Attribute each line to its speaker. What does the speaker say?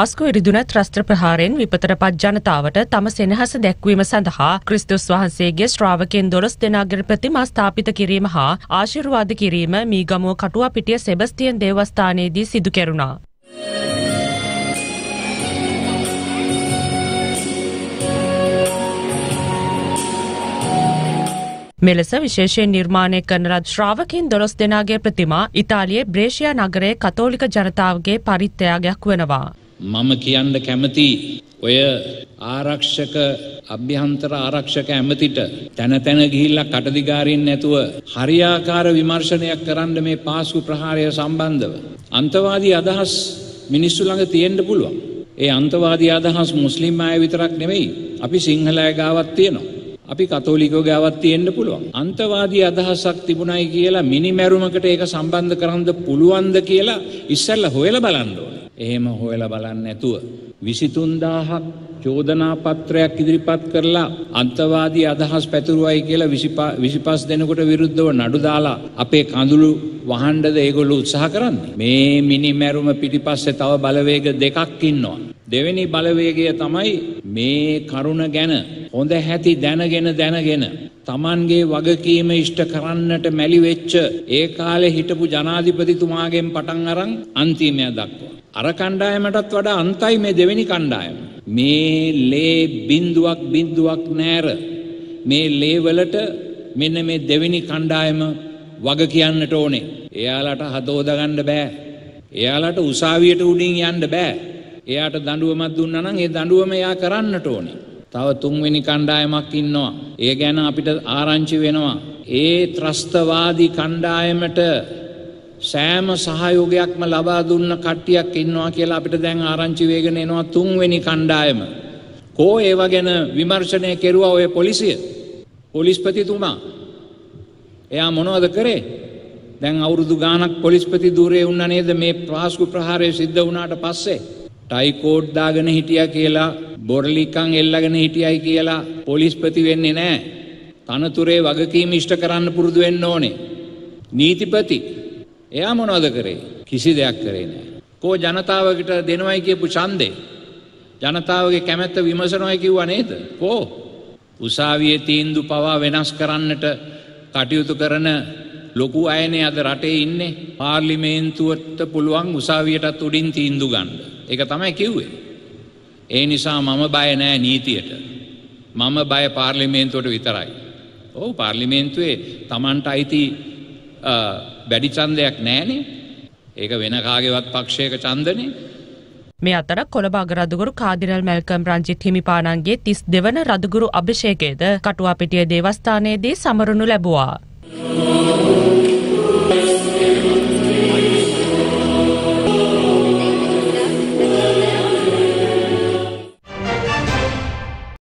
Speaker 1: ආස්කු ඉරිදුනත් ත්‍රස්ත්‍ර ප්‍රහාරයෙන් විපතට පත් ජනතාවට තම සෙනහස දැක්වීම සඳහා ක්‍රිස්තුස් වහන්සේගේ ශ්‍රාවකෙන් දොළොස් දෙනාගර ප්‍රතිමා ස්ථාපිත කිරීම හා ආශිර්වාද කිරීම මීගමුව කටුවපිටිය සෙබස්තියන් දේවස්ථානයේදී සිදු කෙරුණා. මෙලෙස විශේෂයෙන් නිර්මාණය කරන ලද ශ්‍රාවකින් දොළොස් දෙනාගේ ප්‍රතිමා ඉතාලියේ බ්‍රේෂියා නගරයේ කතෝලික ජනතාවගේ පරිත්‍යාගයක් වෙනවා.
Speaker 2: මම කියන්න කැමති ඔය ආරක්ෂක අභ්‍යන්තර ආරක්ෂක ඇමතිට තැන තැන ගිහිල්ලා කටදිගාරින් නැතුව හරියාකාර විමර්ශනයක් කරන්න මේ පාසු ප්‍රහාරය සම්බන්ධව. අන්තවාදී අදහස් මිනිස්සු ළඟ තියෙන්න පුළුවන්. ඒ අන්තවාදී අදහස් මුස්ලිම් අය විතරක් නෙමෙයි. අපි සිංහලය ගාවත් තියෙනවා. අපි කතෝලිකෝ ගාවත් තියෙන්න පුළුවන්. අන්තවාදී අදහසක් තිබුණයි කියලා මිනිමැරුමකට ඒක සම්බන්ධ කරන්න පුළුවන්ද කියලා ඉස්සෙල්ලා හොයලා බලන්න ඕනේ. එහෙම හොයලා බලන්න නැතුව. විසිතුන්දාහක් චෝදනාපත්‍රයක් ඉදිරිපත් කරලා අන්තවාදී අදහස් පැතුරුවයි කියලා විසිපස් දෙනකොට විරුද්ධව නඩුදාලා අපේ කඳුළු වහන්ඩද ඒගොල්ලු උත්සාහ කරන්නේ. මේ මිනිමැරුම පිටිපස්සේ තව බලවේග දෙකක් ඉන්නවා. දෙවෙනි බලවේගය තමයි මේ කරුණ ගැන හොඳ හැති දැනගෙන දැනගෙන තමන්ගේ වගකීම ඉෂ්ට කරන්නට මැලිවෙච්ච ඒ කාලේ හිටපු ජනාධිපතිතුමාගෙන් පටන් අරන් අන්තිමය දක්වා. අර කණ්ඩායමටත් වඩා අන්තයි මේ දෙවෙනි කණ්ඩායම. මේ ලේ බින්දුවක් බින්දුවක් නෑර මේ ලේවලට මෙන්න මේ දෙවෙනි කණ්ඩායම වග කියන්නට ඕනේ. එයාලට හදෝදගන්න බෑ. එයාලට උසාවියට උඩින් යන්න බෑ. එයාට දඬුවමක් දුන්නා නම් ඒ දඬුවම එයා කරන්නට ඕනේ. තව තුන්වෙනි කණ්ඩායමක් ඉන්නවා. ඒ ගැන අපිට ආරංචි වෙනවා. ඒ ත්‍රස්තවාදී කණ්ඩායමට සෑම සහයෝගයක්ම ලබා දුන්න කට්ටියක් ඉන්නවා කියලා අපිට දැන් ආරංචි වේගෙන එනවා තුන්වෙනි කණ්ඩායම. කෝ ඒව ගැන විමර්ශනය කෙරුවා ඔය පොලිසිය? පොලිස්පතිතුමා. එයා මොනවද කරේ? දැන් අවුරුදු ගාණක් පොලිස්පති ධූරයේ වුණා නේද මේ පාස්කු ප්‍රහාරය සිද්ධ වුණාට පස්සේ? ටයිකෝඩ් දාගෙන හිටිය කියලා බොරලිකං එල්ලගෙන හිටියයි කියලා පොලිස්පති වෙන්නේ නෑ. තනතුරේ වගකීම ඉෂ්ට කරන්න පුරුදු වෙන්න ඕනේ. නීතිපති එයා මොනවද කරේ කිසි දෙයක් කරේ නෑ. කෝ ජනතාවකට දෙනවයි කියපු ඡන්දේ. ජනතාවගේ කැමැත්ත විමසනොයි කිව්වා නේද? කෝ උසාවියේ තීන්දු පවා වෙනස් කරන්නට කටයුතු කරන ලොකු අයනේ අද රටේ ඉන්නේ පාර්ලිමේන්තුවට පුළුවන් උසාවියටත් උඩින් තීන්දු ගන්න. ඒක තමයි කිව්වේ. ඒ නිසා මම බය නෑ නීතියට. මම බය පාර්ලිමේන්තුවට විතරයි. ඔව් පාර්ලිමේන්තුවේ Tamanට අයිති වැඩි ඡන්දයක් නෑනේ. ඒක වෙන කාගේවත් පක්ෂයක ඡන්දනේ.
Speaker 1: මේ අතර කොළඹ අගරදුගුරු කාදිරල් මැල්කම් රංජිත් හිමිපාණන්ගේ 32 වන රදුගුරු අභිෂේකයේද කටුවාපිටිය දේවස්ථානයේදී සමරනු ලැබුවා.